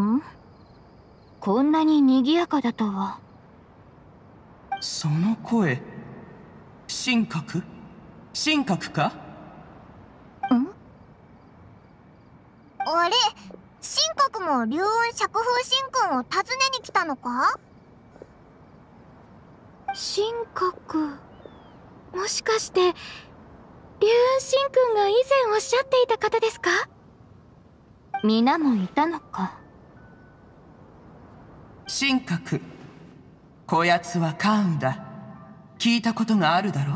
んこんなに賑やかだとはその声神格神格かんあれ神格も竜雲釈風神君を訪ねに来たのか神格もしかして竜雲神君が以前おっしゃっていた方ですか皆もいたのか神格こやつはカーンだ聞いたことがあるだろ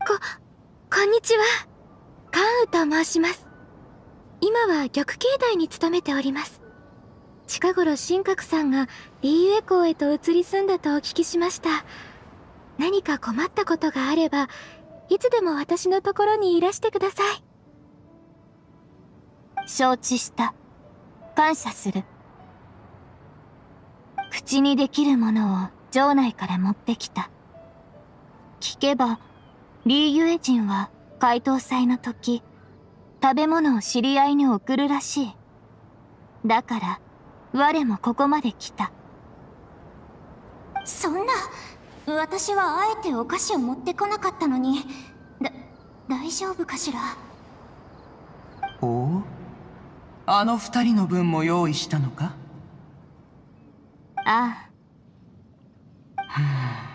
ここんにちは関羽と申します今は玉境内に勤めております近頃神格さんがリーウェ港へと移り住んだとお聞きしました何か困ったことがあればいつでも私のところにいらしてください承知した感謝する口にできるものを城内から持ってきた。聞けば、リー・ユエジンは怪盗祭の時、食べ物を知り合いに送るらしい。だから、我もここまで来た。そんな、私はあえてお菓子を持ってこなかったのに、だ、大丈夫かしら。おおあの二人の分も用意したのかああ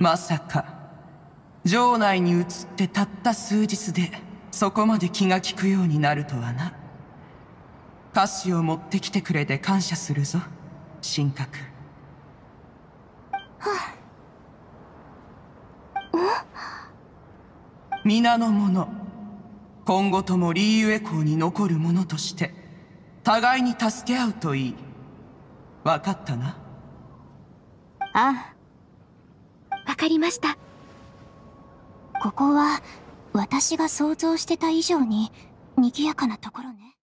まさか城内に移ってたった数日でそこまで気が利くようになるとはな菓子を持ってきてくれて感謝するぞ神格皆の者今後ともリーユエ校に残るものとして互いに助け合うといい分かったなああ分かりましたここは私が想像してた以上に賑やかなところね